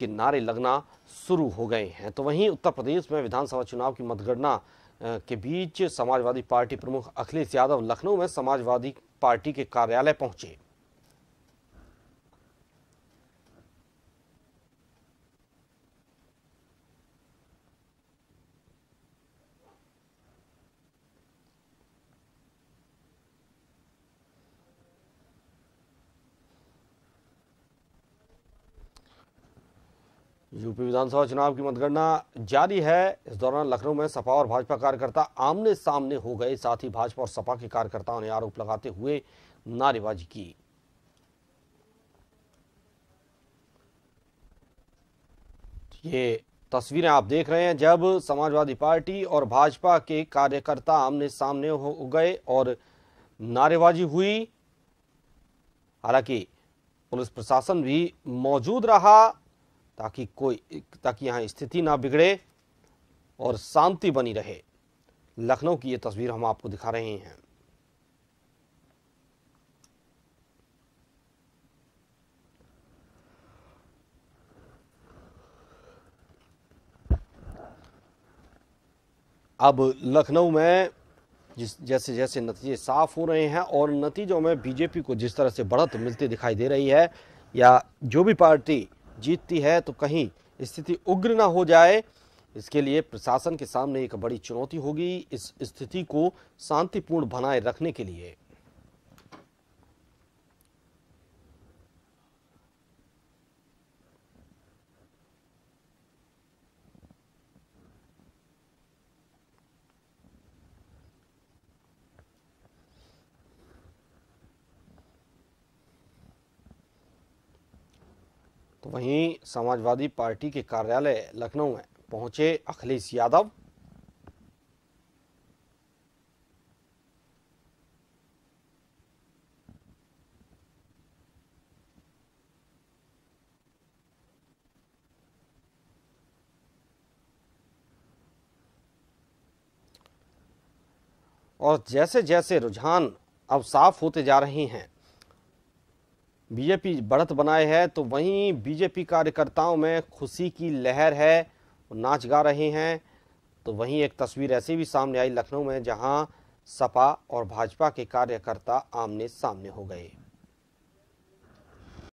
के नारे लगना शुरू हो गए हैं तो वहीं उत्तर प्रदेश में विधानसभा चुनाव की मतगणना के बीच समाजवादी पार्टी प्रमुख अखिलेश यादव लखनऊ में समाजवादी पार्टी के कार्यालय पहुंचे यूपी विधानसभा चुनाव की मतगणना जारी है इस दौरान लखनऊ में सपा और भाजपा कार्यकर्ता आमने सामने हो गए साथ ही भाजपा और सपा के कार्यकर्ताओं ने आरोप लगाते हुए नारेबाजी की ये तस्वीरें आप देख रहे हैं जब समाजवादी पार्टी और भाजपा के कार्यकर्ता आमने सामने हो गए और नारेबाजी हुई हालांकि पुलिस प्रशासन भी मौजूद रहा ताकि कोई ताकि यहाँ स्थिति ना बिगड़े और शांति बनी रहे लखनऊ की ये तस्वीर हम आपको दिखा रहे हैं अब लखनऊ में जिस जैसे जैसे नतीजे साफ हो रहे हैं और नतीजों में बीजेपी को जिस तरह से बढ़त मिलती दिखाई दे रही है या जो भी पार्टी जीतती है तो कहीं स्थिति उग्र ना हो जाए इसके लिए प्रशासन के सामने एक बड़ी चुनौती होगी इस स्थिति को शांतिपूर्ण बनाए रखने के लिए तो वहीं समाजवादी पार्टी के कार्यालय लखनऊ में पहुंचे अखिलेश यादव और जैसे जैसे रुझान अब साफ होते जा रहे हैं बीजेपी बढ़त बनाए है तो वहीं बीजेपी कार्यकर्ताओं में खुशी की लहर है नाच गा रहे हैं तो वहीं एक तस्वीर ऐसी भी सामने आई लखनऊ में जहां सपा और भाजपा के कार्यकर्ता आमने सामने हो गए